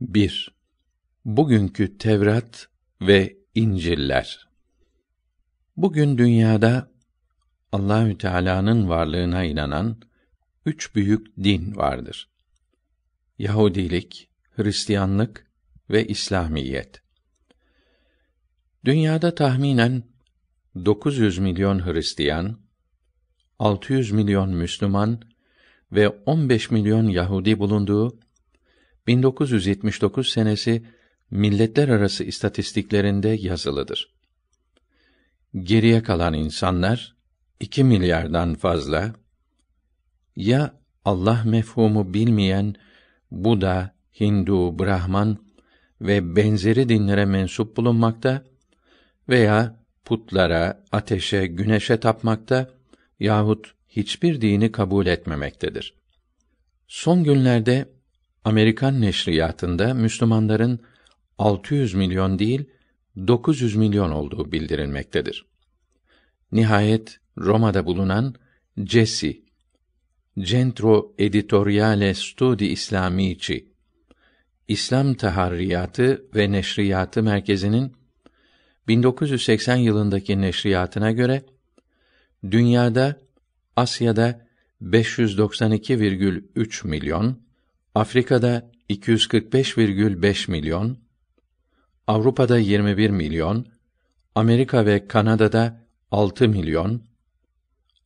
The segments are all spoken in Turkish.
1. Bugünkü Tevrat ve İncil'ler. Bugün dünyada Allahü Teala'nın varlığına inanan üç büyük din vardır. Yahudilik, Hristiyanlık ve İslamiyet. Dünyada tahminen 900 milyon Hristiyan, 600 milyon Müslüman ve 15 milyon Yahudi bulunduğu 1979 senesi milletler arası istatistiklerinde yazılıdır. Geriye kalan insanlar 2 milyardan fazla ya Allah mefhumu bilmeyen Buda, Hindu, Brahman ve benzeri dinlere mensup bulunmakta veya putlara, ateşe, güneşe tapmakta yahut hiçbir dini kabul etmemektedir. Son günlerde Amerikan neşriyatında Müslümanların 600 milyon değil 900 milyon olduğu bildirilmektedir. Nihayet Roma'da bulunan Cesi Centro Editoriale Studi Islamici İslam Taharriyatı ve Neşriyatı Merkezi'nin 1980 yılındaki neşriyatına göre dünyada Asya'da 592,3 milyon, Afrika'da 245,5 milyon, Avrupa'da 21 milyon, Amerika ve Kanada'da 6 milyon,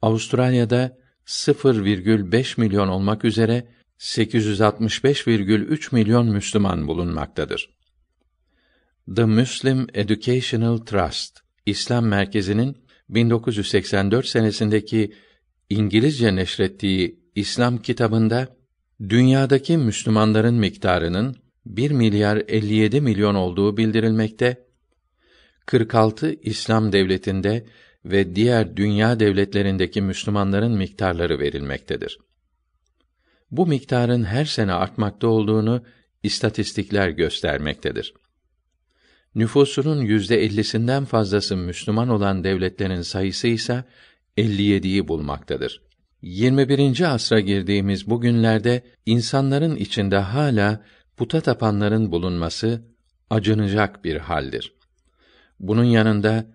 Avustralya'da 0,5 milyon olmak üzere 865,3 milyon Müslüman bulunmaktadır. The Muslim Educational Trust İslam Merkezi'nin 1984 senesindeki İngilizce neşrettiği İslam kitabında dünyadaki Müslümanların miktarının 1 milyar 57 milyon olduğu bildirilmekte. 46 İslam devletinde ve diğer dünya devletlerindeki Müslümanların miktarları verilmektedir. Bu miktarın her sene artmakta olduğunu istatistikler göstermektedir. Nüfusunun yüzde %50'sinden fazlası Müslüman olan devletlerin sayısı ise 57'yi bulmaktadır. 21. asra girdiğimiz bu günlerde insanların içinde hala puta tapanların bulunması acınacak bir haldir. Bunun yanında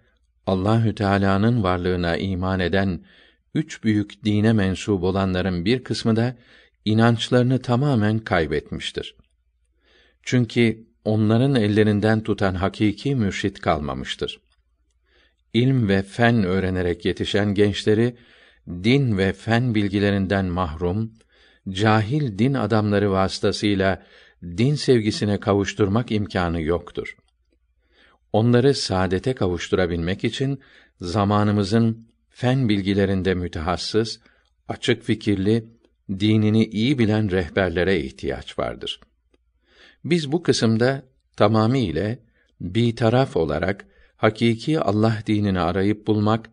Allahü Teala'nın varlığına iman eden üç büyük dine mensup olanların bir kısmı da inançlarını tamamen kaybetmiştir. Çünkü onların ellerinden tutan hakiki mürşit kalmamıştır. İlm ve fen öğrenerek yetişen gençleri din ve fen bilgilerinden mahrum, cahil din adamları vasıtasıyla din sevgisine kavuşturmak imkanı yoktur. Onları saadete kavuşturabilmek için zamanımızın fen bilgilerinde mütehassıs, açık fikirli, dinini iyi bilen rehberlere ihtiyaç vardır. Biz bu kısımda tamamiyle bir taraf olarak hakiki Allah dinini arayıp bulmak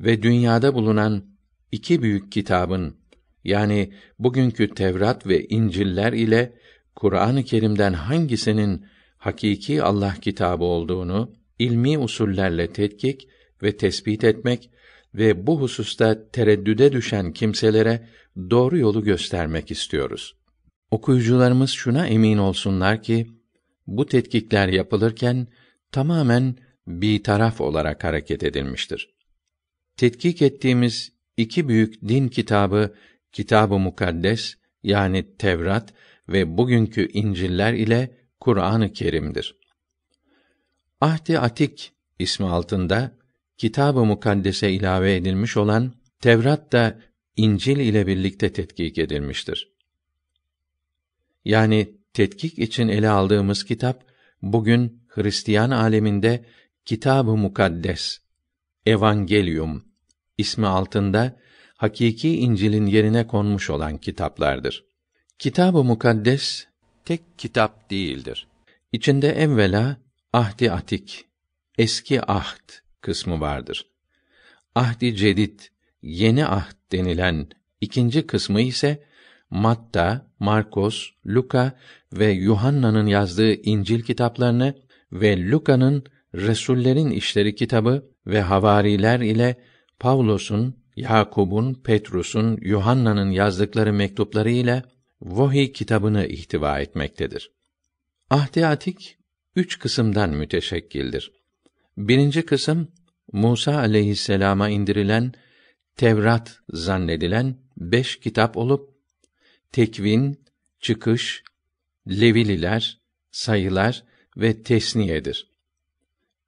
ve dünyada bulunan iki büyük kitabın yani bugünkü Tevrat ve İncil'ler ile Kur'an-ı Kerim'den hangisinin hakiki Allah kitabı olduğunu ilmi usullerle tetkik ve tespit etmek ve bu hususta tereddüde düşen kimselere doğru yolu göstermek istiyoruz. Okuyucularımız şuna emin olsunlar ki bu tetkikler yapılırken tamamen bir taraf olarak hareket edilmiştir. Tetkik ettiğimiz İki büyük din kitabı Kitab-ı Mukaddes yani Tevrat ve bugünkü İncil'ler ile Kur'an-ı Kerim'dir. Ahdi Atik ismi altında Kitab-ı Mukaddes'e ilave edilmiş olan Tevrat da İncil ile birlikte tetkik edilmiştir. Yani tetkik için ele aldığımız kitap bugün Hristiyan aleminde Kitab-ı Mukaddes, Evangelium ismi altında hakiki İncil'in yerine konmuş olan kitaplardır. Kitab-ı Mukaddes tek kitap değildir. İçinde evvela Ahdi Atik, Eski Ahd kısmı vardır. Ahdi Cedid, Yeni Ahd denilen ikinci kısmı ise Matta, Markos, Luka ve Yuhanna'nın yazdığı İncil kitaplarını ve Luka'nın Resullerin İşleri kitabı ve Havariler ile Pavlos'un, Yakub'un, Petrus'un, Yuhanna'nın yazdıkları mektupları ile Vohi kitabını ihtiva etmektedir. Ahdiatik üç kısımdan müteşekkildir. Birinci kısım Musa aleyhisselama indirilen Tevrat zannedilen beş kitap olup Tekvin, Çıkış, Levililer, Sayılar ve Tesniyedir.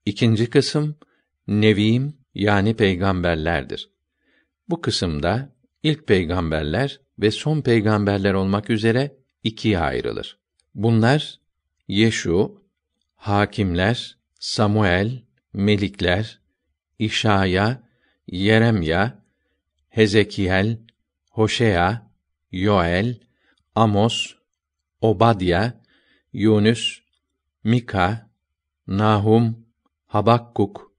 İkinci kısım Nevim, yani peygamberlerdir. Bu kısımda ilk peygamberler ve son peygamberler olmak üzere ikiye ayrılır. Bunlar Yeşu, hakimler, Samuel, melikler, İşaya, Yeremya, Hezekiel, Hoşea, Yoel, Amos, Obadya, Yunus, Mika, Nahum, Habakkuk,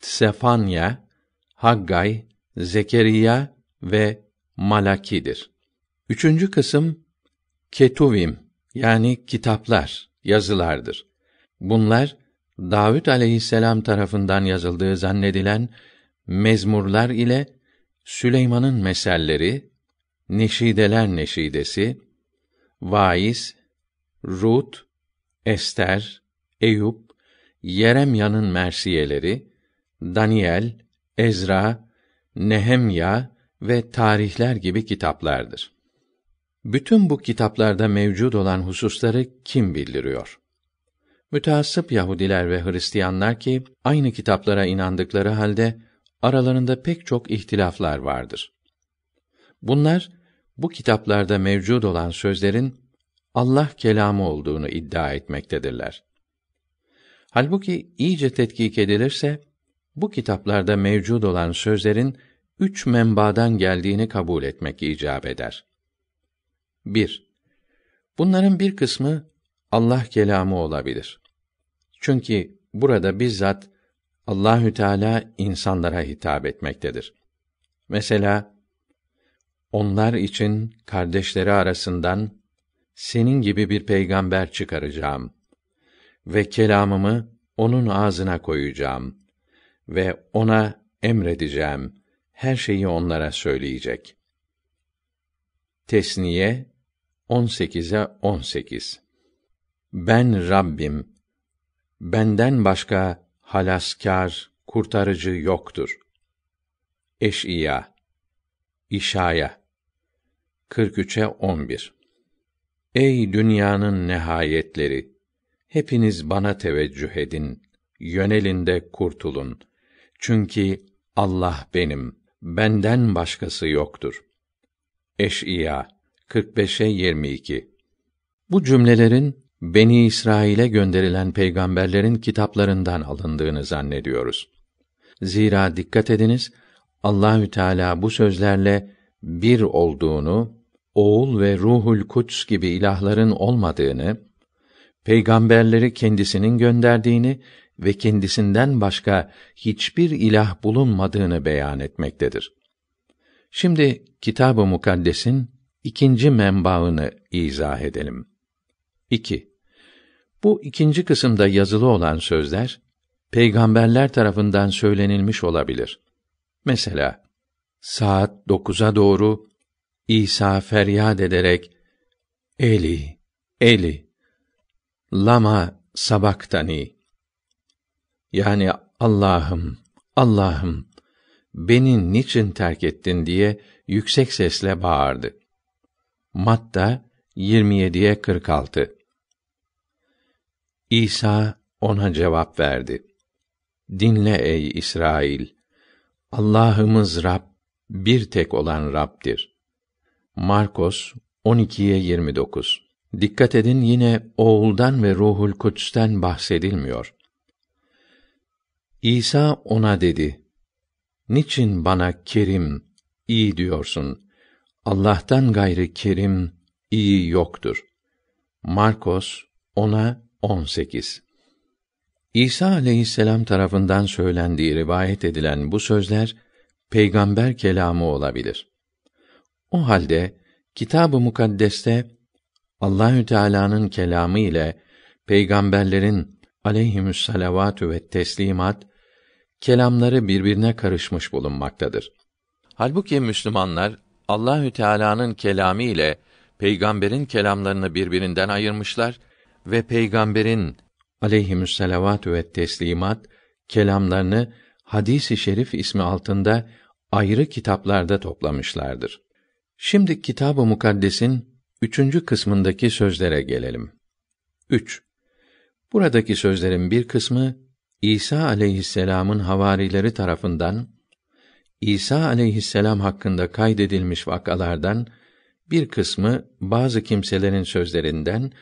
Sefanya, Haggay, Zekeriya ve Malaki'dir. Üçüncü kısım Ketuvim yani kitaplar, yazılardır. Bunlar Davud aleyhisselam tarafından yazıldığı zannedilen mezmurlar ile Süleyman'ın meselleri, Neşideler Neşidesi, Vaiz, Rut, Ester, Eyüp, Yeremya'nın mersiyeleri, Daniel, Ezra, Nehemya ve tarihler gibi kitaplardır. Bütün bu kitaplarda mevcud olan hususları kim bildiriyor? Müteassıp Yahudiler ve Hristiyanlar ki aynı kitaplara inandıkları halde aralarında pek çok ihtilaflar vardır. Bunlar bu kitaplarda mevcud olan sözlerin Allah kelamı olduğunu iddia etmektedirler. Halbuki iyice tetkik edilirse bu kitaplarda mevcud olan sözlerin üç menbadan geldiğini kabul etmek icap eder. 1. Bunların bir kısmı Allah kelamı olabilir. Çünkü burada bizzat Allahü Teala insanlara hitap etmektedir. Mesela onlar için kardeşleri arasından senin gibi bir peygamber çıkaracağım ve kelamımı onun ağzına koyacağım ve ona emredeceğim. Her şeyi onlara söyleyecek. Tesniye 18'e 18 Ben Rabbim. Benden başka halaskar, kurtarıcı yoktur. Eşiya İşaya 43'e 11 Ey dünyanın nihayetleri! Hepiniz bana teveccüh edin, yönelinde kurtulun.'' Çünkü Allah benim, benden başkası yoktur. Eş'iya 45'e 22 Bu cümlelerin Beni İsrail'e gönderilen peygamberlerin kitaplarından alındığını zannediyoruz. Zira dikkat ediniz, Allahü Teala bu sözlerle bir olduğunu, oğul ve ruhul kuts gibi ilahların olmadığını, peygamberleri kendisinin gönderdiğini ve kendisinden başka hiçbir ilah bulunmadığını beyan etmektedir. Şimdi Kitab-ı Mukaddes'in ikinci menbaını izah edelim. 2. Bu ikinci kısımda yazılı olan sözler peygamberler tarafından söylenilmiş olabilir. Mesela saat 9'a doğru İsa feryat ederek Eli, Eli, lama sabaktani yani Allah'ım, Allah'ım beni niçin terk ettin diye yüksek sesle bağırdı. Matta 27'ye 46 İsa ona cevap verdi. Dinle ey İsrail! Allah'ımız Rab, bir tek olan Rab'dir. Markos 12'ye 29 Dikkat edin yine oğuldan ve ruhul kudüsten bahsedilmiyor. İsa ona dedi: Niçin bana Kerim, iyi diyorsun? Allah'tan gayrı Kerim iyi yoktur. Markos ona 18. İsa aleyhisselam tarafından söylendiği rivayet edilen bu sözler peygamber kelamı olabilir. O halde Kitab-ı Mukaddes'te Allahü Teala'nın kelamı ile peygamberlerin aleyhimüsselavatü ve teslimat kelamları birbirine karışmış bulunmaktadır. Halbuki Müslümanlar Allahü Teala'nın kelamı ile peygamberin kelamlarını birbirinden ayırmışlar ve peygamberin aleyhimüsselavatü ve teslimat kelamlarını hadisi şerif ismi altında ayrı kitaplarda toplamışlardır. Şimdi Kitab-ı Mukaddes'in üçüncü kısmındaki sözlere gelelim. 3. Buradaki sözlerin bir kısmı İsa aleyhisselam'ın havarileri tarafından İsa aleyhisselam hakkında kaydedilmiş vakalardan bir kısmı bazı kimselerin sözlerinden,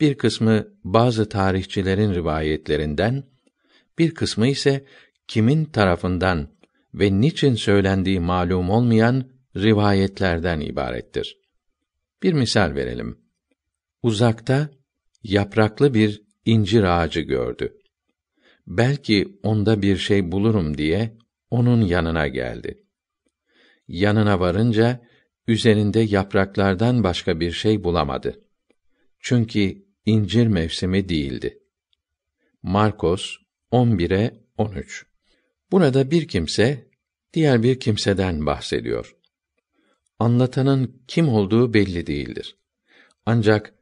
bir kısmı bazı tarihçilerin rivayetlerinden, bir kısmı ise kimin tarafından ve niçin söylendiği malum olmayan rivayetlerden ibarettir. Bir misal verelim. Uzakta yapraklı bir incir ağacı gördü belki onda bir şey bulurum diye onun yanına geldi. Yanına varınca üzerinde yapraklardan başka bir şey bulamadı. Çünkü incir mevsimi değildi. Markos 11'e 13. Burada bir kimse diğer bir kimseden bahsediyor. Anlatanın kim olduğu belli değildir. Ancak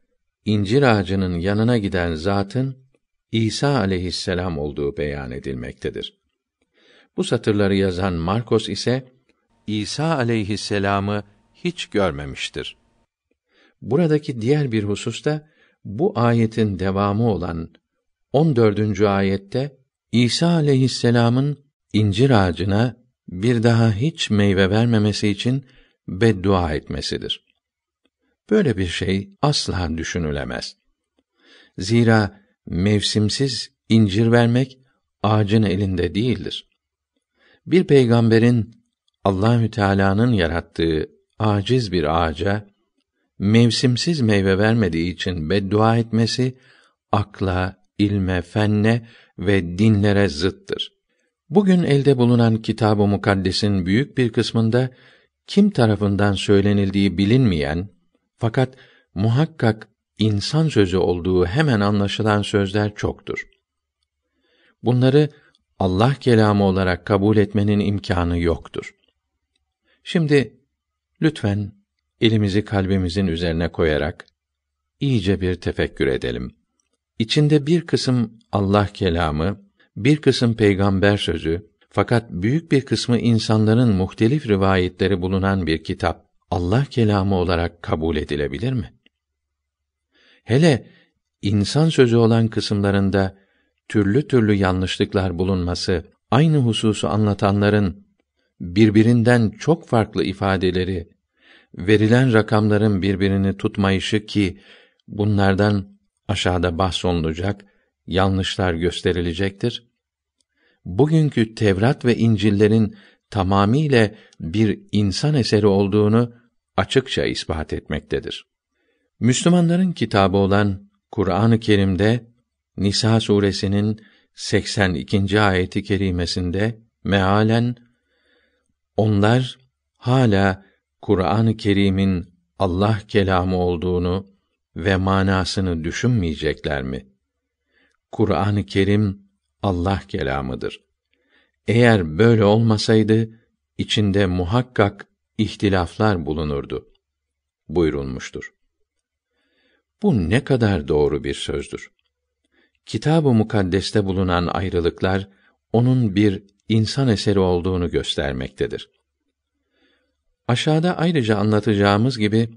incir ağacının yanına giden zatın İsa aleyhisselam olduğu beyan edilmektedir. Bu satırları yazan Markos ise İsa aleyhisselamı hiç görmemiştir. Buradaki diğer bir husus da bu ayetin devamı olan 14. ayette İsa aleyhisselamın incir ağacına bir daha hiç meyve vermemesi için beddua etmesidir. Böyle bir şey asla düşünülemez. Zira mevsimsiz incir vermek ağacın elinde değildir. Bir peygamberin Allahü Teala'nın yarattığı aciz bir ağaca mevsimsiz meyve vermediği için beddua etmesi akla, ilme, fenne ve dinlere zıttır. Bugün elde bulunan Kitab-ı Mukaddes'in büyük bir kısmında kim tarafından söylenildiği bilinmeyen fakat muhakkak insan sözü olduğu hemen anlaşılan sözler çoktur. Bunları Allah kelamı olarak kabul etmenin imkanı yoktur. Şimdi lütfen elimizi kalbimizin üzerine koyarak iyice bir tefekkür edelim. İçinde bir kısım Allah kelamı, bir kısım peygamber sözü, fakat büyük bir kısmı insanların muhtelif rivayetleri bulunan bir kitap Allah kelamı olarak kabul edilebilir mi? Hele insan sözü olan kısımlarında türlü türlü yanlışlıklar bulunması, aynı hususu anlatanların birbirinden çok farklı ifadeleri, verilen rakamların birbirini tutmayışı ki bunlardan aşağıda bahsolunacak yanlışlar gösterilecektir. Bugünkü Tevrat ve İncil'lerin tamamiyle bir insan eseri olduğunu açıkça ispat etmektedir. Müslümanların kitabı olan Kur'an-ı Kerim'de Nisa suresinin 82. ayeti kerimesinde mealen onlar hala Kur'an-ı Kerim'in Allah kelamı olduğunu ve manasını düşünmeyecekler mi? Kur'an-ı Kerim Allah kelamıdır. Eğer böyle olmasaydı içinde muhakkak ihtilaflar bulunurdu buyurulmuştur. Bu ne kadar doğru bir sözdür. Kitab-ı Mukaddes'te bulunan ayrılıklar onun bir insan eseri olduğunu göstermektedir. Aşağıda ayrıca anlatacağımız gibi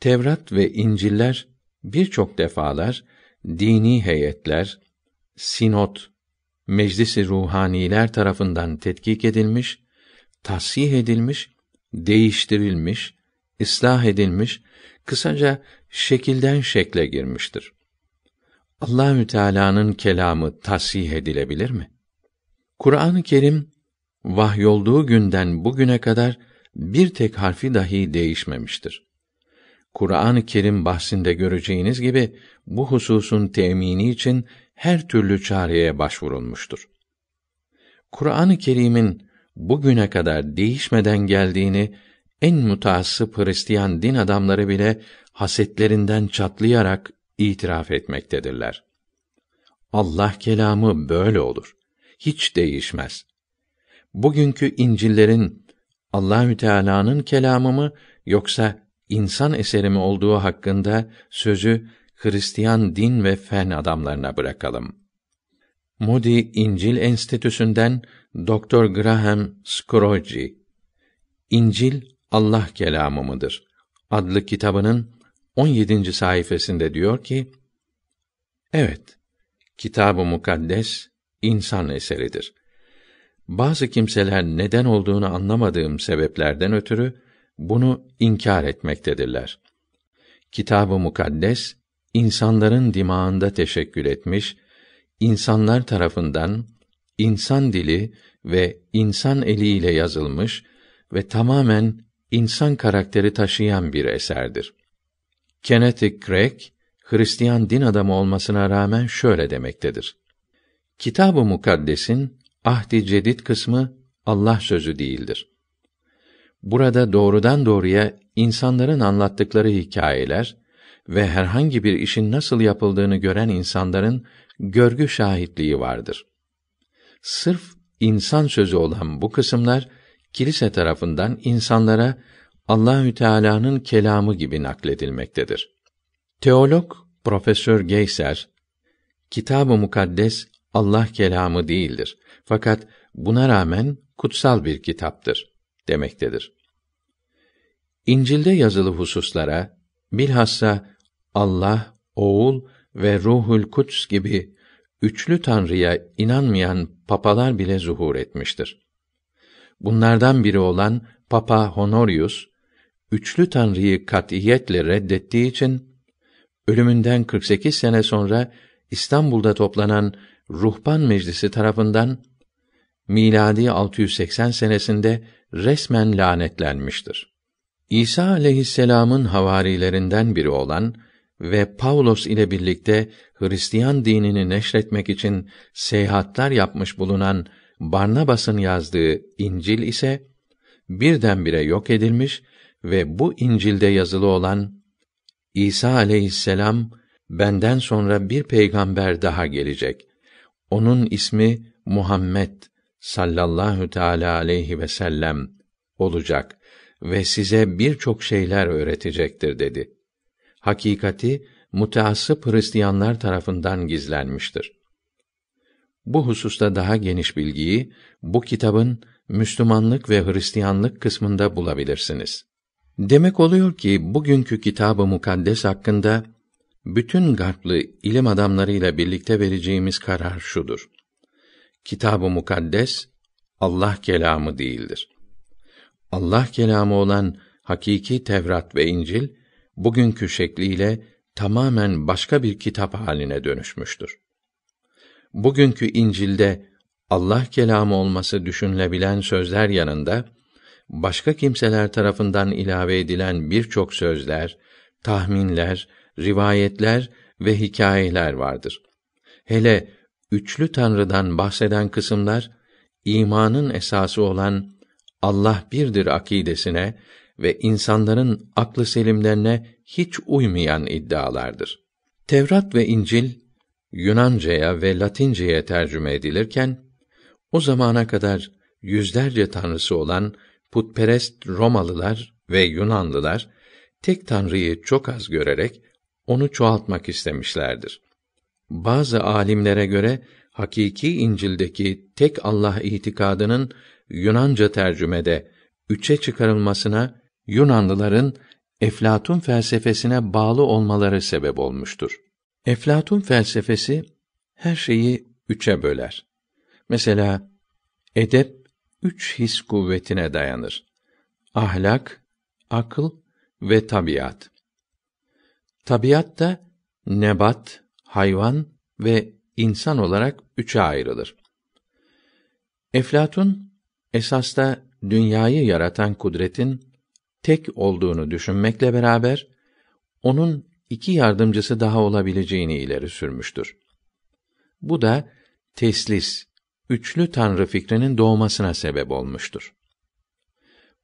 Tevrat ve İncil'ler birçok defalar dini heyetler, sinot, meclisi ruhaniler tarafından tetkik edilmiş, tasih edilmiş, değiştirilmiş, ıslah edilmiş, kısaca şekilden şekle girmiştir. Allahü Teala'nın kelamı tasih edilebilir mi? Kur'an-ı Kerim vahyolduğu günden bugüne kadar bir tek harfi dahi değişmemiştir. Kur'an-ı Kerim bahsinde göreceğiniz gibi bu hususun temini için her türlü çareye başvurulmuştur. Kur'an-ı Kerim'in bugüne kadar değişmeden geldiğini en mutaassıp Hristiyan din adamları bile hasetlerinden çatlayarak itiraf etmektedirler. Allah kelamı böyle olur. Hiç değişmez. Bugünkü İncil'lerin Allahü Teala'nın kelamı mı yoksa insan eseri mi olduğu hakkında sözü Hristiyan din ve fen adamlarına bırakalım. Moody İncil Enstitüsü'nden Doktor Graham Scroggie İncil Allah kelamı mıdır? adlı kitabının 17. sayfasında diyor ki: Evet, Kitab-ı Mukaddes insan eseridir. Bazı kimseler neden olduğunu anlamadığım sebeplerden ötürü bunu inkar etmektedirler. Kitab-ı Mukaddes insanların dimağında teşekkül etmiş, insanlar tarafından insan dili ve insan eliyle yazılmış ve tamamen insan karakteri taşıyan bir eserdir. Kenneth Craig, Hristiyan din adamı olmasına rağmen şöyle demektedir. Kitab-ı Mukaddes'in Ahdi Cedid kısmı Allah sözü değildir. Burada doğrudan doğruya insanların anlattıkları hikayeler ve herhangi bir işin nasıl yapıldığını gören insanların görgü şahitliği vardır. Sırf insan sözü olan bu kısımlar kilise tarafından insanlara Allahü Teala'nın kelamı gibi nakledilmektedir. Teolog Profesör Geyser Kitab-ı Mukaddes Allah kelamı değildir. Fakat buna rağmen kutsal bir kitaptır demektedir. İncil'de yazılı hususlara bilhassa Allah, Oğul ve Ruhul Kuts gibi üçlü Tanrı'ya inanmayan papalar bile zuhur etmiştir. Bunlardan biri olan Papa Honorius üçlü tanrıyı katiyetle reddettiği için ölümünden 48 sene sonra İstanbul'da toplanan Ruhban Meclisi tarafından miladi 680 senesinde resmen lanetlenmiştir. İsa aleyhisselamın havarilerinden biri olan ve Paulos ile birlikte Hristiyan dinini neşretmek için seyahatler yapmış bulunan Barnabas'ın yazdığı İncil ise birdenbire yok edilmiş ve bu İncil'de yazılı olan İsa aleyhisselam benden sonra bir peygamber daha gelecek. Onun ismi Muhammed sallallahu teala aleyhi ve sellem olacak ve size birçok şeyler öğretecektir dedi. Hakikati mutaassıp Hristiyanlar tarafından gizlenmiştir. Bu hususta daha geniş bilgiyi bu kitabın Müslümanlık ve Hristiyanlık kısmında bulabilirsiniz. Demek oluyor ki bugünkü Kitabı mukaddes hakkında bütün garplı ilim adamlarıyla birlikte vereceğimiz karar şudur. Kitabı mukaddes Allah kelamı değildir. Allah kelamı olan hakiki Tevrat ve İncil bugünkü şekliyle tamamen başka bir kitap haline dönüşmüştür. Bugünkü İncil'de Allah kelamı olması düşünülebilen sözler yanında başka kimseler tarafından ilave edilen birçok sözler, tahminler, rivayetler ve hikayeler vardır. Hele üçlü tanrıdan bahseden kısımlar imanın esası olan Allah birdir akidesine ve insanların aklı selimlerine hiç uymayan iddialardır. Tevrat ve İncil Yunanca'ya ve Latince'ye tercüme edilirken o zamana kadar yüzlerce tanrısı olan putperest Romalılar ve Yunanlılar tek tanrıyı çok az görerek onu çoğaltmak istemişlerdir. Bazı alimlere göre hakiki İncil'deki tek Allah itikadının Yunanca tercümede üçe çıkarılmasına Yunanlıların Eflatun felsefesine bağlı olmaları sebep olmuştur. Eflatun felsefesi her şeyi üçe böler. Mesela edep üç his kuvvetine dayanır. Ahlak, akıl ve tabiat. Tabiat da nebat, hayvan ve insan olarak üçe ayrılır. Eflatun esasda dünyayı yaratan kudretin tek olduğunu düşünmekle beraber onun iki yardımcısı daha olabileceğini ileri sürmüştür. Bu da teslis üçlü tanrı fikrinin doğmasına sebep olmuştur.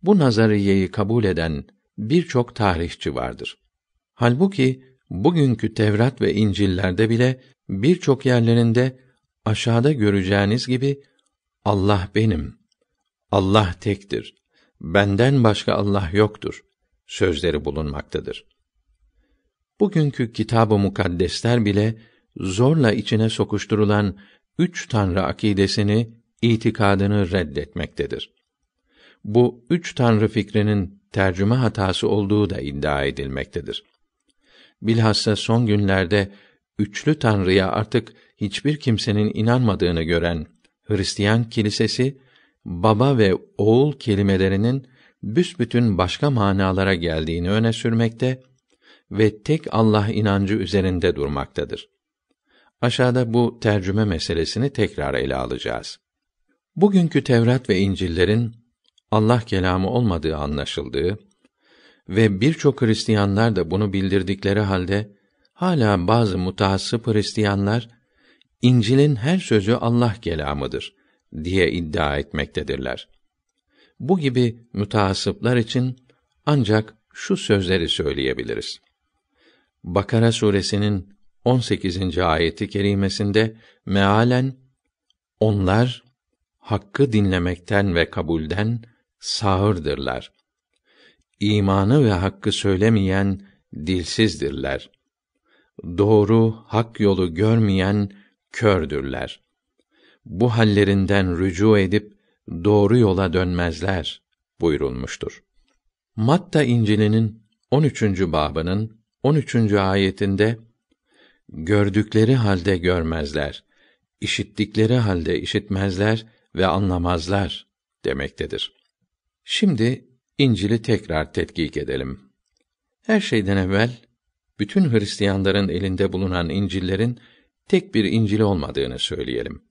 Bu nazariyeyi kabul eden birçok tarihçi vardır. Halbuki bugünkü Tevrat ve İncil'lerde bile birçok yerlerinde aşağıda göreceğiniz gibi Allah benim, Allah tektir, benden başka Allah yoktur sözleri bulunmaktadır. Bugünkü kitab-ı mukaddesler bile zorla içine sokuşturulan üç tanrı akidesini, itikadını reddetmektedir. Bu üç tanrı fikrinin tercüme hatası olduğu da iddia edilmektedir. Bilhassa son günlerde üçlü tanrıya artık hiçbir kimsenin inanmadığını gören Hristiyan kilisesi baba ve oğul kelimelerinin büsbütün başka manalara geldiğini öne sürmekte ve tek Allah inancı üzerinde durmaktadır. Aşağıda bu tercüme meselesini tekrar ele alacağız. Bugünkü Tevrat ve İncil'lerin Allah kelamı olmadığı anlaşıldığı ve birçok Hristiyanlar da bunu bildirdikleri halde hala bazı mutaassıp Hristiyanlar İncil'in her sözü Allah kelamıdır diye iddia etmektedirler. Bu gibi müteassıplar için ancak şu sözleri söyleyebiliriz. Bakara suresinin 18. ayeti kerimesinde mealen onlar hakkı dinlemekten ve kabulden sağırdırlar. İmanı ve hakkı söylemeyen dilsizdirler. Doğru hak yolu görmeyen kördürler. Bu hallerinden rücu edip doğru yola dönmezler buyurulmuştur. Matta İncil'inin 13. babının 13. ayetinde Gördükleri halde görmezler, işittikleri halde işitmezler ve anlamazlar demektedir. Şimdi İncil'i tekrar tetkik edelim. Her şeyden evvel bütün Hristiyanların elinde bulunan İncil'lerin tek bir İncil olmadığını söyleyelim.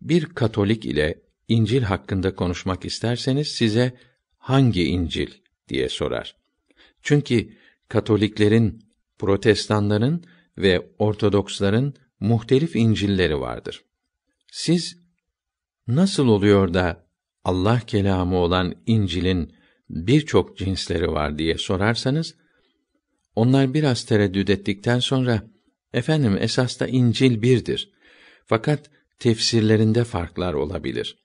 Bir Katolik ile İncil hakkında konuşmak isterseniz size hangi İncil diye sorar. Çünkü Katoliklerin, Protestanların ve Ortodoksların muhtelif İncil'leri vardır. Siz nasıl oluyor da Allah kelamı olan İncil'in birçok cinsleri var diye sorarsanız onlar biraz tereddüt ettikten sonra efendim esas İncil birdir. Fakat tefsirlerinde farklar olabilir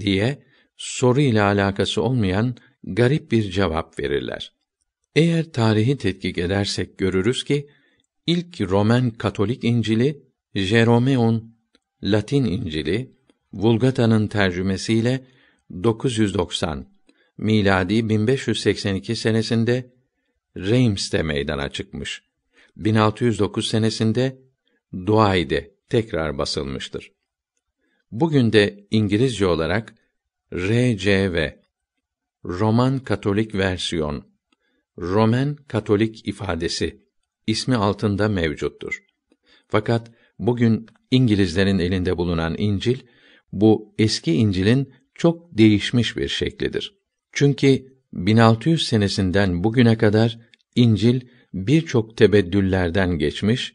diye soru ile alakası olmayan garip bir cevap verirler. Eğer tarihi tetkik edersek görürüz ki İlk Roman Katolik İncili, Jeromeon Latin İncili, Vulgata'nın tercümesiyle 990 miladi 1582 senesinde Reims'te meydana çıkmış. 1609 senesinde Douai'de tekrar basılmıştır. Bugün de İngilizce olarak RCV Roman Katolik versiyon Roman Katolik ifadesi ismi altında mevcuttur. Fakat bugün İngilizlerin elinde bulunan İncil bu eski İncil'in çok değişmiş bir şeklidir. Çünkü 1600 senesinden bugüne kadar İncil birçok tebeddüllerden geçmiş,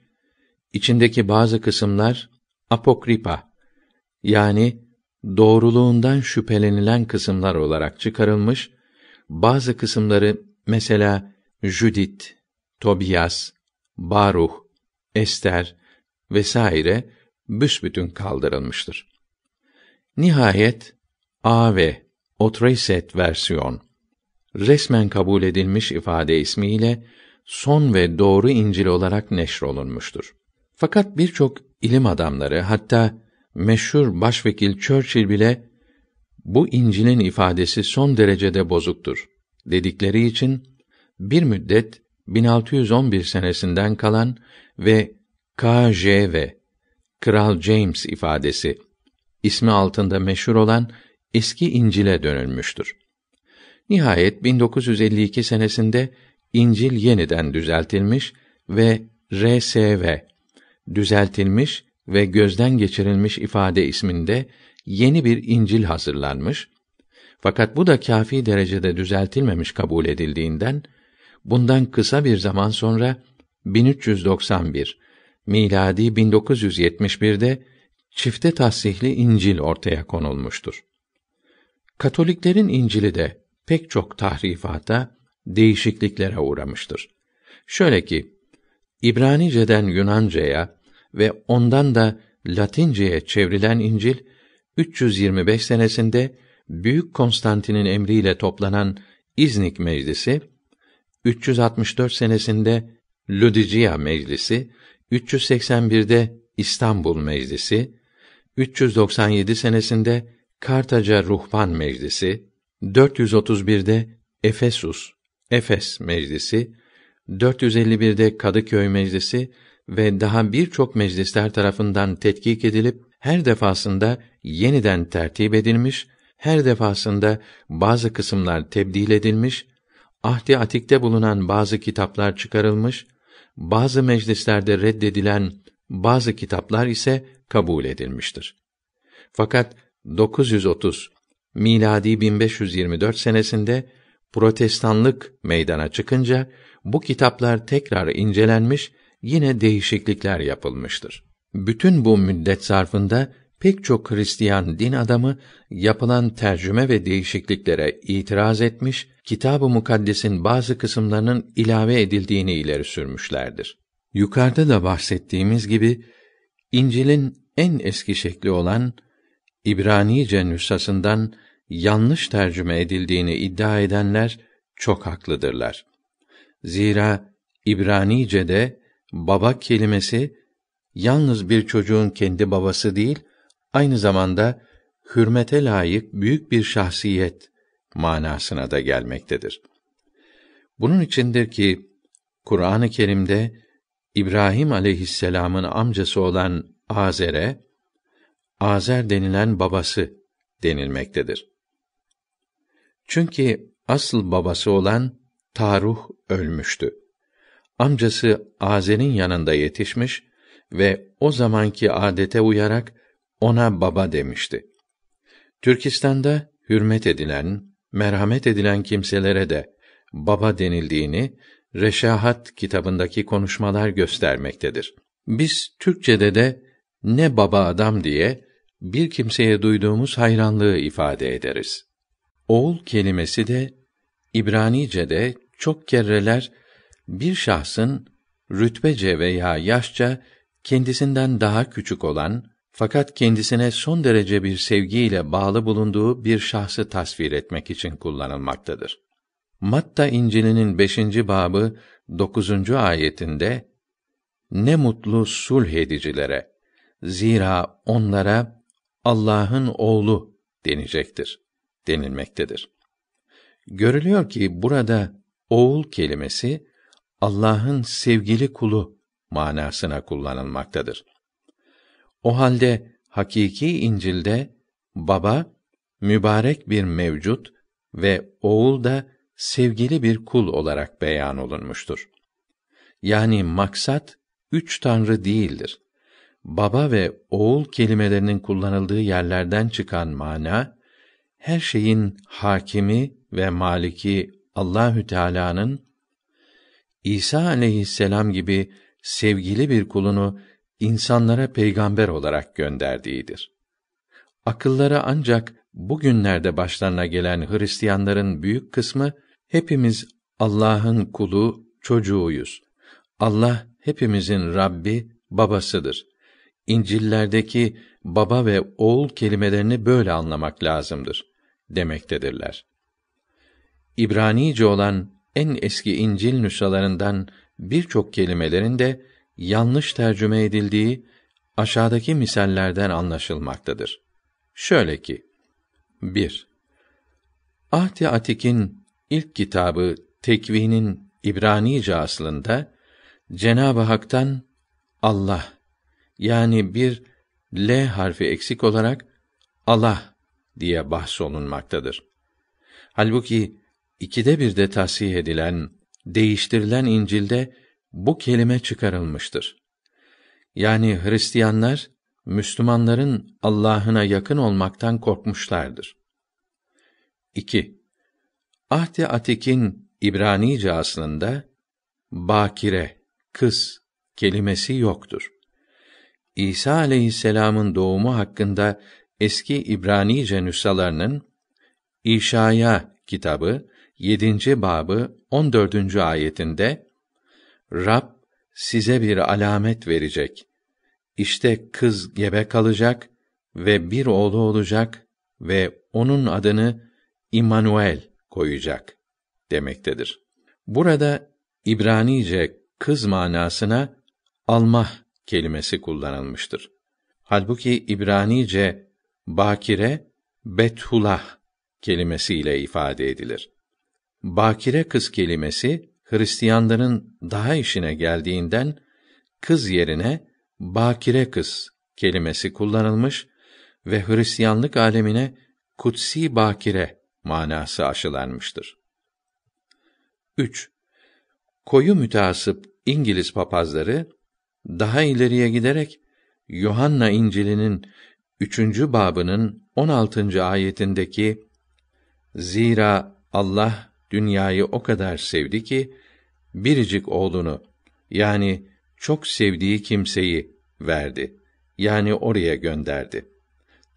içindeki bazı kısımlar apokripa yani doğruluğundan şüphelenilen kısımlar olarak çıkarılmış, bazı kısımları mesela Judith, Tobias, Baruh, Ester vesaire büsbütün kaldırılmıştır. Nihayet A.V. ve Otreset versiyon resmen kabul edilmiş ifade ismiyle son ve doğru İncil olarak neşrolunmuştur. Fakat birçok ilim adamları hatta meşhur başvekil Churchill bile bu İncil'in ifadesi son derecede bozuktur dedikleri için bir müddet 1611 senesinden kalan ve KJV Kral James ifadesi ismi altında meşhur olan eski İncil'e dönülmüştür. Nihayet 1952 senesinde İncil yeniden düzeltilmiş ve RSV düzeltilmiş ve gözden geçirilmiş ifade isminde yeni bir İncil hazırlanmış. Fakat bu da kafi derecede düzeltilmemiş kabul edildiğinden Bundan kısa bir zaman sonra 1391 miladi 1971'de çifte tasihli İncil ortaya konulmuştur. Katoliklerin İncil'i de pek çok tahrifata, değişikliklere uğramıştır. Şöyle ki, İbranice'den Yunanca'ya ve ondan da Latince'ye çevrilen İncil, 325 senesinde Büyük Konstantin'in emriyle toplanan İznik Meclisi, 364 senesinde Ludicia Meclisi, 381'de İstanbul Meclisi, 397 senesinde Kartaca Ruhban Meclisi, 431'de Efesus, Efes Meclisi, 451'de Kadıköy Meclisi ve daha birçok meclisler tarafından tetkik edilip her defasında yeniden tertip edilmiş, her defasında bazı kısımlar tebdil edilmiş Ahdi Atik'te bulunan bazı kitaplar çıkarılmış, bazı meclislerde reddedilen bazı kitaplar ise kabul edilmiştir. Fakat 930 miladi 1524 senesinde Protestanlık meydana çıkınca bu kitaplar tekrar incelenmiş, yine değişiklikler yapılmıştır. Bütün bu müddet zarfında pek çok Hristiyan din adamı yapılan tercüme ve değişikliklere itiraz etmiş Kitab-ı Mukaddes'in bazı kısımlarının ilave edildiğini ileri sürmüşlerdir. Yukarıda da bahsettiğimiz gibi İncil'in en eski şekli olan İbranice nüshasından yanlış tercüme edildiğini iddia edenler çok haklıdırlar. Zira İbranice'de baba kelimesi yalnız bir çocuğun kendi babası değil, aynı zamanda hürmete layık büyük bir şahsiyet manasına da gelmektedir. Bunun içindir ki Kur'an-ı Kerim'de İbrahim aleyhisselamın amcası olan Azer'e Azer denilen babası denilmektedir. Çünkü asıl babası olan Taruh ölmüştü. Amcası Azer'in yanında yetişmiş ve o zamanki adete uyarak ona baba demişti. Türkistan'da hürmet edilen, merhamet edilen kimselere de baba denildiğini Reşahat kitabındaki konuşmalar göstermektedir. Biz Türkçede de ne baba adam diye bir kimseye duyduğumuz hayranlığı ifade ederiz. Oğul kelimesi de İbranice'de çok kereler bir şahsın rütbece veya yaşça kendisinden daha küçük olan fakat kendisine son derece bir sevgiyle bağlı bulunduğu bir şahsı tasvir etmek için kullanılmaktadır. Matta İncil'inin 5. babı 9. ayetinde ne mutlu sulh edicilere zira onlara Allah'ın oğlu denecektir denilmektedir. Görülüyor ki burada oğul kelimesi Allah'ın sevgili kulu manasına kullanılmaktadır. O halde hakiki İncil'de baba mübarek bir mevcut ve oğul da sevgili bir kul olarak beyan olunmuştur. Yani maksat üç tanrı değildir. Baba ve oğul kelimelerinin kullanıldığı yerlerden çıkan mana her şeyin hakimi ve maliki Allahü Teala'nın İsa aleyhisselam gibi sevgili bir kulunu insanlara peygamber olarak gönderdiğidir. Akıllara ancak bugünlerde başlarına gelen Hristiyanların büyük kısmı hepimiz Allah'ın kulu, çocuğuyuz. Allah hepimizin Rabbi, babasıdır. İncillerdeki baba ve oğul kelimelerini böyle anlamak lazımdır demektedirler. İbranice olan en eski İncil nüshalarından birçok kelimelerin de yanlış tercüme edildiği aşağıdaki misallerden anlaşılmaktadır. Şöyle ki 1. Ahdi Atik'in ilk kitabı Tekvin'in İbranice aslında Cenab-ı Hak'tan Allah yani bir L harfi eksik olarak Allah diye bahsolunmaktadır. Halbuki ikide bir de tahsih edilen, değiştirilen İncil'de bu kelime çıkarılmıştır. Yani Hristiyanlar Müslümanların Allah'ına yakın olmaktan korkmuşlardır. 2. Ahdi Atik'in İbranice aslında bakire, kız kelimesi yoktur. İsa aleyhisselamın doğumu hakkında eski İbranice nüshalarının İşaya kitabı 7. babı 14. ayetinde Rab size bir alamet verecek. İşte kız gebe kalacak ve bir oğlu olacak ve onun adını İmanuel koyacak demektedir. Burada İbranice kız manasına almah kelimesi kullanılmıştır. Halbuki İbranice bakire bethulah kelimesiyle ifade edilir. Bakire kız kelimesi Hristiyanların daha işine geldiğinden kız yerine bakire kız kelimesi kullanılmış ve Hristiyanlık alemine kutsi bakire manası aşılanmıştır. 3. Koyu müteasıp İngiliz papazları daha ileriye giderek Yohanna İncil'inin üçüncü babının 16. ayetindeki Zira Allah dünyayı o kadar sevdi ki biricik oğlunu yani çok sevdiği kimseyi verdi. Yani oraya gönderdi.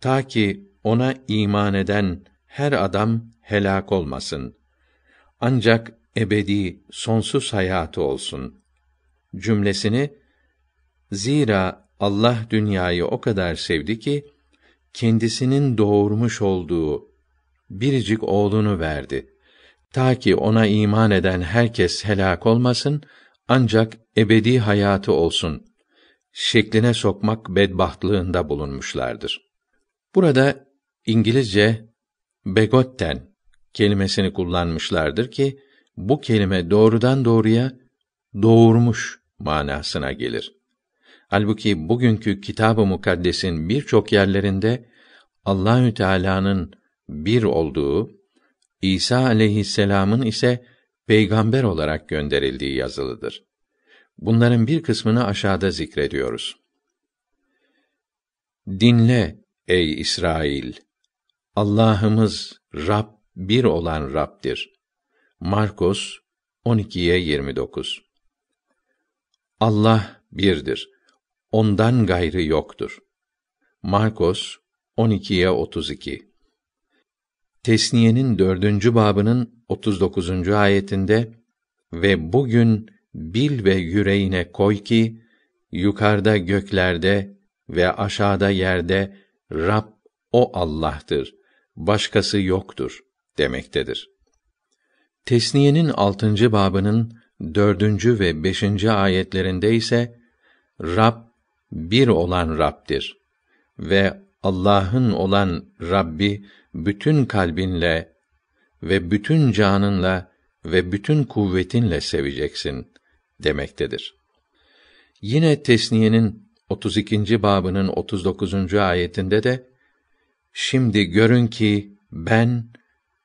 Ta ki ona iman eden her adam helak olmasın. Ancak ebedi, sonsuz hayatı olsun. Cümlesini zira Allah dünyayı o kadar sevdi ki kendisinin doğurmuş olduğu biricik oğlunu verdi Ta ki ona iman eden herkes helak olmasın, ancak ebedi hayatı olsun şekline sokmak bedbahtlığında bulunmuşlardır. Burada İngilizce begotten kelimesini kullanmışlardır ki bu kelime doğrudan doğruya doğurmuş manasına gelir. Halbuki bugünkü Kitab-ı Mukaddes'in birçok yerlerinde Allahü Teala'nın bir olduğu İsa aleyhisselamın ise peygamber olarak gönderildiği yazılıdır. Bunların bir kısmını aşağıda zikrediyoruz. Dinle ey İsrail. Allah'ımız Rab bir olan Rab'dir. Markus 12'ye 29. Allah birdir. Ondan gayrı yoktur. Markus 12'ye 32. Tesniye'nin dördüncü babının 39. ayetinde ve bugün bil ve yüreğine koy ki yukarıda göklerde ve aşağıda yerde Rab o Allah'tır. Başkası yoktur demektedir. Tesniye'nin altıncı babının dördüncü ve beşinci ayetlerinde ise Rab bir olan Rabb'dir ve Allah'ın olan Rabbi bütün kalbinle ve bütün canınla ve bütün kuvvetinle seveceksin demektedir. Yine Tesniye'nin 32. babının 39. ayetinde de şimdi görün ki ben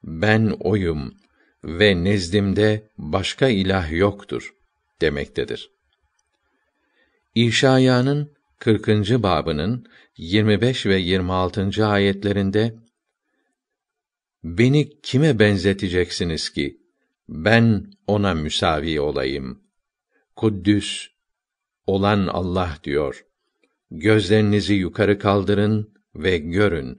ben oyum ve nezdimde başka ilah yoktur demektedir. İşaya'nın 40. babının 25 ve 26. ayetlerinde Beni kime benzeteceksiniz ki ben ona müsavi olayım? Kuddüs olan Allah diyor. Gözlerinizi yukarı kaldırın ve görün.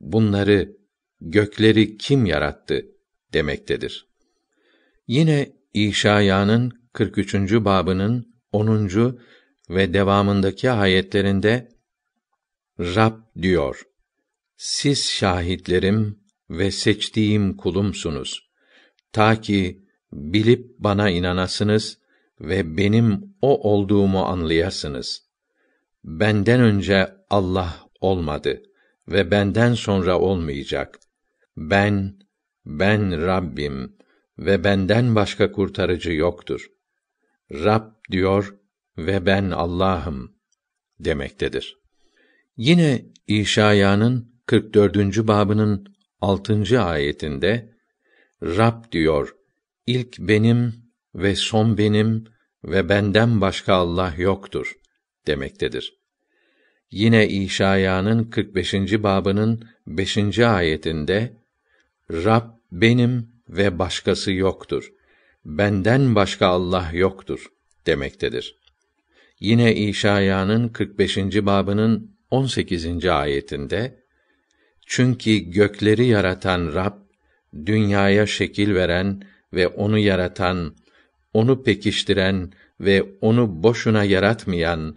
Bunları gökleri kim yarattı demektedir. Yine İşaya'nın 43. babının 10. ve devamındaki ayetlerinde Rab diyor. Siz şahitlerim ve seçtiğim kulumsunuz. Ta ki bilip bana inanasınız ve benim o olduğumu anlayasınız. Benden önce Allah olmadı ve benden sonra olmayacak. Ben ben Rabbim ve benden başka kurtarıcı yoktur. Rab diyor ve ben Allah'ım demektedir. Yine İşaya'nın 44. babının 6. ayetinde Rab diyor. İlk benim ve son benim ve benden başka Allah yoktur demektedir. Yine İşaya'nın 45. babının 5. ayetinde Rab benim ve başkası yoktur. Benden başka Allah yoktur demektedir. Yine İşaya'nın 45. babının 18. ayetinde çünkü gökleri yaratan Rab, dünyaya şekil veren ve onu yaratan, onu pekiştiren ve onu boşuna yaratmayan,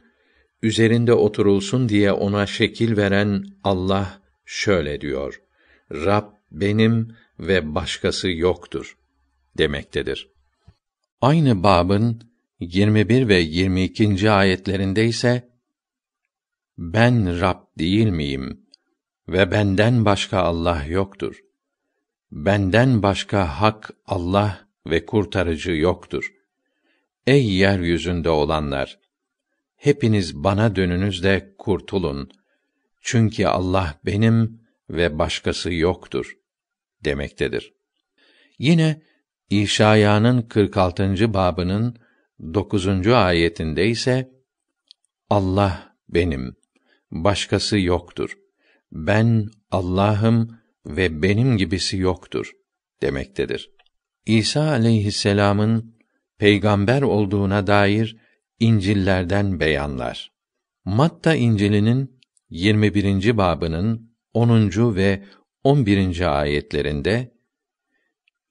üzerinde oturulsun diye ona şekil veren Allah şöyle diyor: Rab benim ve başkası yoktur demektedir. Aynı babın 21 ve 22. ayetlerinde ise ben Rab değil miyim? Ve benden başka Allah yoktur. Benden başka hak Allah ve kurtarıcı yoktur. Ey yeryüzünde olanlar! Hepiniz bana dönünüz de kurtulun. Çünkü Allah benim ve başkası yoktur demektedir. Yine İşayanın 46. babının 9. ayetinde ise Allah benim, başkası yoktur ben Allah'ım ve benim gibisi yoktur demektedir. İsa aleyhisselamın peygamber olduğuna dair İncil'lerden beyanlar. Matta İncil'inin 21. babının 10. ve 11. ayetlerinde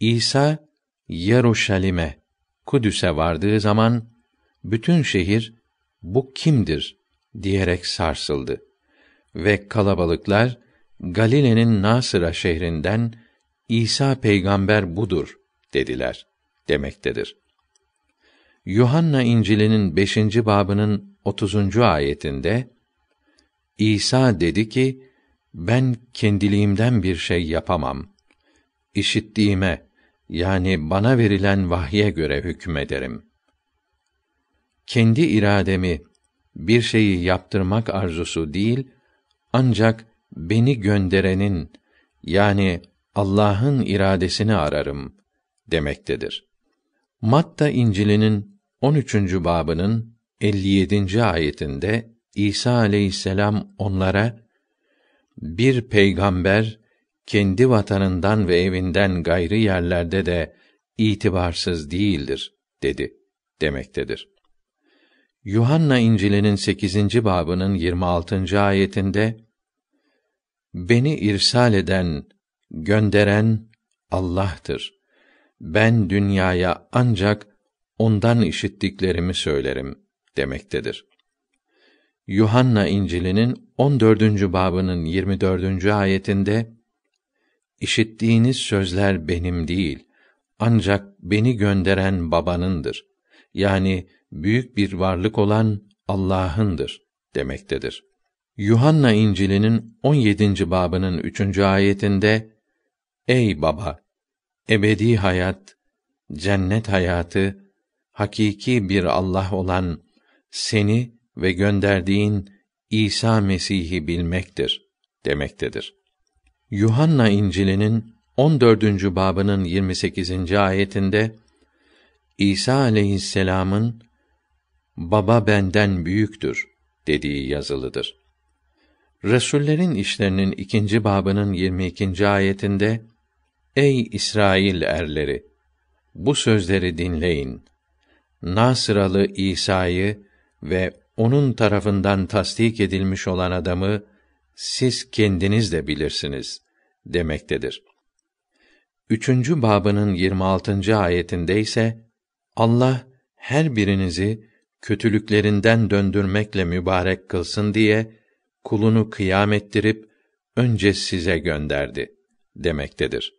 İsa Yeruşalim'e Kudüs'e vardığı zaman bütün şehir bu kimdir diyerek sarsıldı ve kalabalıklar Galile'nin Nasıra şehrinden İsa peygamber budur dediler demektedir. Yuhanna İncil'inin 5. babının 30. ayetinde İsa dedi ki: Ben kendiliğimden bir şey yapamam. İşittiğime yani bana verilen vahye göre hükmederim. Kendi irademi bir şeyi yaptırmak arzusu değil, ancak beni gönderenin yani Allah'ın iradesini ararım demektedir. Matta İncil'inin 13. babının 57. ayetinde İsa aleyhisselam onlara bir peygamber kendi vatanından ve evinden gayrı yerlerde de itibarsız değildir dedi demektedir. Yuhanna İncil'inin 8. babının 26. ayetinde Beni irsal eden, gönderen Allah'tır. Ben dünyaya ancak ondan işittiklerimi söylerim demektedir. Yuhanna İncil'inin 14. babının 24. ayetinde İşittiğiniz sözler benim değil ancak beni gönderen babanındır yani büyük bir varlık olan Allah'ındır demektedir. Yuhanna İncil'inin 17. babının 3. ayetinde Ey baba ebedi hayat cennet hayatı hakiki bir Allah olan seni ve gönderdiğin İsa Mesih'i bilmektir demektedir. Yuhanna İncil'inin 14. babının 28. ayetinde İsa aleyhisselam'ın baba benden büyüktür dediği yazılıdır. Resullerin işlerinin ikinci babının 22. ayetinde Ey İsrail erleri bu sözleri dinleyin. Nasıralı İsa'yı ve onun tarafından tasdik edilmiş olan adamı siz kendiniz de bilirsiniz demektedir. Üçüncü babının 26. ayetinde ise Allah her birinizi kötülüklerinden döndürmekle mübarek kılsın diye kulunu kıyam ettirip önce size gönderdi demektedir.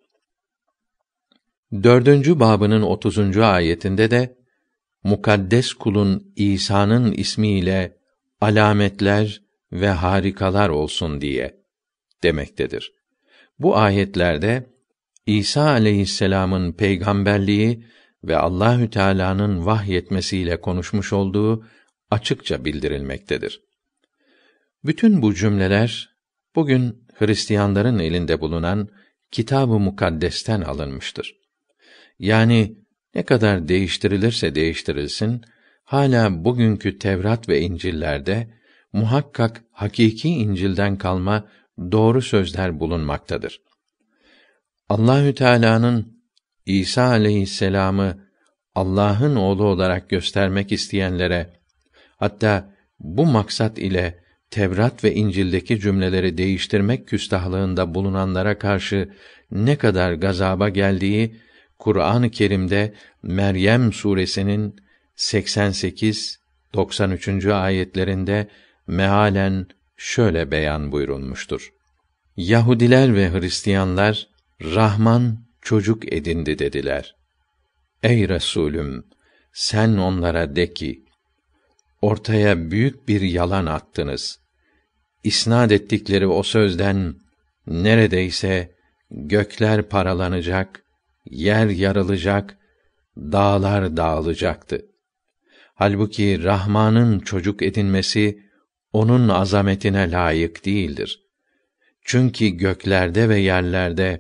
Dördüncü babının otuzuncu ayetinde de mukaddes kulun İsa'nın ismiyle alametler ve harikalar olsun diye demektedir. Bu ayetlerde İsa aleyhisselamın peygamberliği ve Allahü Teala'nın vahyetmesiyle konuşmuş olduğu açıkça bildirilmektedir. Bütün bu cümleler bugün Hristiyanların elinde bulunan Kitab-ı Mukaddes'ten alınmıştır. Yani ne kadar değiştirilirse değiştirilsin, hala bugünkü Tevrat ve İncil'lerde muhakkak hakiki İncil'den kalma doğru sözler bulunmaktadır. Allahü Teala'nın İsa aleyhisselamı Allah'ın oğlu olarak göstermek isteyenlere hatta bu maksat ile Tevrat ve İncil'deki cümleleri değiştirmek küstahlığında bulunanlara karşı ne kadar gazaba geldiği Kur'an-ı Kerim'de Meryem suresinin 88 93. ayetlerinde mealen şöyle beyan buyurulmuştur. Yahudiler ve Hristiyanlar Rahman çocuk edindi dediler. Ey Resulüm, sen onlara de ki, ortaya büyük bir yalan attınız. İsnad ettikleri o sözden neredeyse gökler paralanacak, yer yarılacak, dağlar dağılacaktı. Halbuki Rahman'ın çocuk edinmesi onun azametine layık değildir. Çünkü göklerde ve yerlerde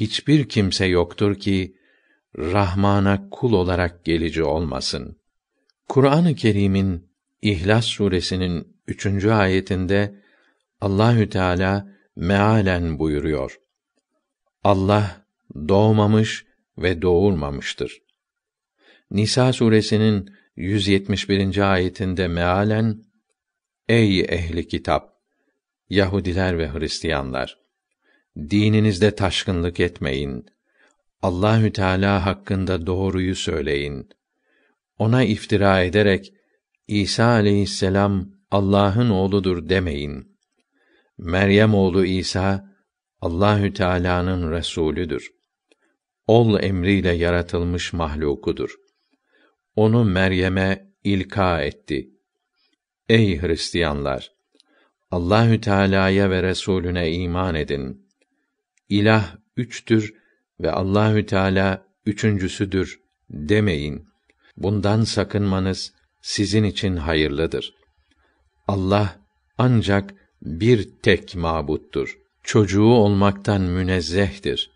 hiçbir kimse yoktur ki Rahman'a kul olarak gelici olmasın. Kur'an-ı Kerim'in İhlas suresinin üçüncü ayetinde Allahü Teala mealen buyuruyor. Allah doğmamış ve doğurmamıştır. Nisa suresinin 171. ayetinde mealen Ey ehli kitap, Yahudiler ve Hristiyanlar, Dininizde taşkınlık etmeyin. Allahü Teala hakkında doğruyu söyleyin. Ona iftira ederek İsa aleyhisselam Allah'ın oğludur demeyin. Meryem oğlu İsa Allahü Teala'nın resulüdür. Ol emriyle yaratılmış mahlukudur. Onu Meryem'e ilka etti. Ey Hristiyanlar, Allahü Teala'ya ve Resulüne iman edin.'' İlah üçtür ve Allahü Teala üçüncüsüdür demeyin. Bundan sakınmanız sizin için hayırlıdır. Allah ancak bir tek mabuttur. Çocuğu olmaktan münezzehtir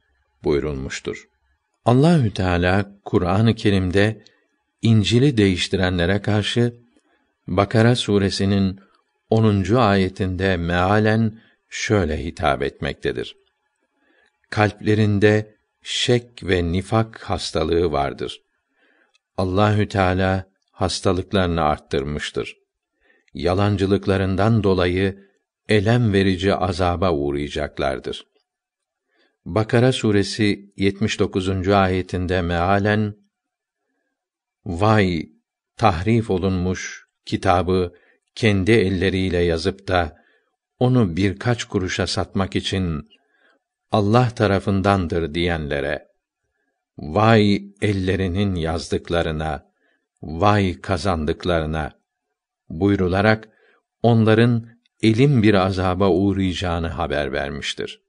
buyurulmuştur. Allahü Teala Kur'an-ı Kerim'de İncil'i değiştirenlere karşı Bakara suresinin 10. ayetinde mealen şöyle hitap etmektedir kalplerinde şek ve nifak hastalığı vardır. Allahü Teala hastalıklarını arttırmıştır. Yalancılıklarından dolayı elem verici azaba uğrayacaklardır. Bakara suresi 79. ayetinde mealen Vay tahrif olunmuş kitabı kendi elleriyle yazıp da onu birkaç kuruşa satmak için Allah tarafındandır diyenlere vay ellerinin yazdıklarına vay kazandıklarına buyrularak onların elin bir azaba uğrayacağını haber vermiştir.